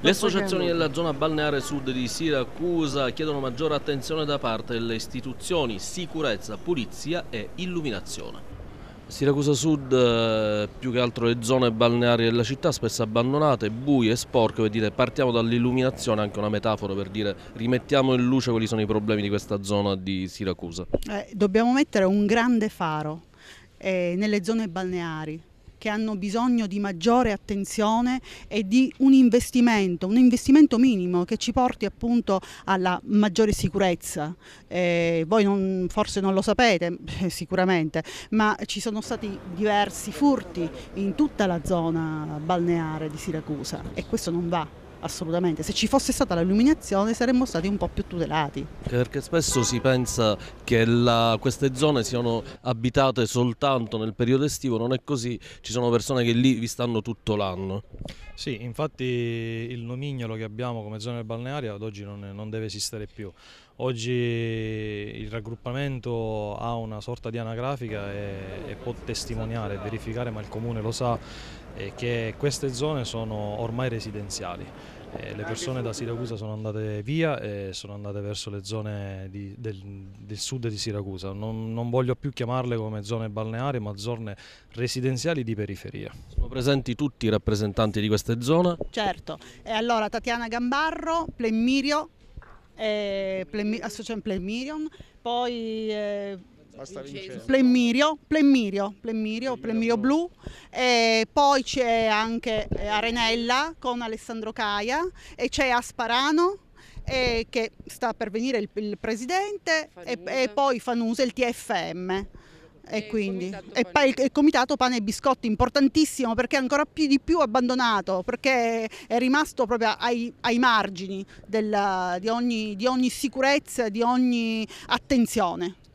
Le associazioni della zona balneare sud di Siracusa chiedono maggiore attenzione da parte delle istituzioni, sicurezza, pulizia e illuminazione. Siracusa Sud, eh, più che altro le zone balneari della città, spesso abbandonate, buie, e sporche, per dire partiamo dall'illuminazione, anche una metafora per dire rimettiamo in luce quali sono i problemi di questa zona di Siracusa. Eh, dobbiamo mettere un grande faro eh, nelle zone balneari, che hanno bisogno di maggiore attenzione e di un investimento, un investimento minimo che ci porti appunto alla maggiore sicurezza. Eh, voi non, forse non lo sapete sicuramente, ma ci sono stati diversi furti in tutta la zona balneare di Siracusa e questo non va assolutamente. Se ci fosse stata l'illuminazione saremmo stati un po' più tutelati. Perché spesso si pensa che la, queste zone siano abitate soltanto nel periodo estivo, non è così, ci sono persone che lì vi stanno tutto l'anno. Sì, infatti il nomignolo che abbiamo come zona balneare ad oggi non, non deve esistere più. Oggi raggruppamento ha una sorta di anagrafica e, e può testimoniare, verificare, ma il comune lo sa, eh, che queste zone sono ormai residenziali. Eh, le persone da Siracusa sono andate via e sono andate verso le zone di, del, del, sud di Siracusa. Non, non, voglio più chiamarle come zone balneari, ma zone residenziali di periferia. Sono presenti tutti i rappresentanti di queste zone? Certo. E allora Tatiana Gambarro, Plemmirio, eh, associazione Plemmirion, poi... Eh, Plemmirio, Plemmirio, Plemmirio, Plemmirio Blu, e poi c'è anche eh, Arenella con Alessandro Caia e c'è Asparano e eh, che sta per venire il, il presidente e, e, poi Fanuse il TFM e, quindi, e poi il comitato pane e biscotti importantissimo perché è ancora più di più abbandonato perché è rimasto proprio ai, ai margini della, di, ogni, di ogni sicurezza, di ogni attenzione.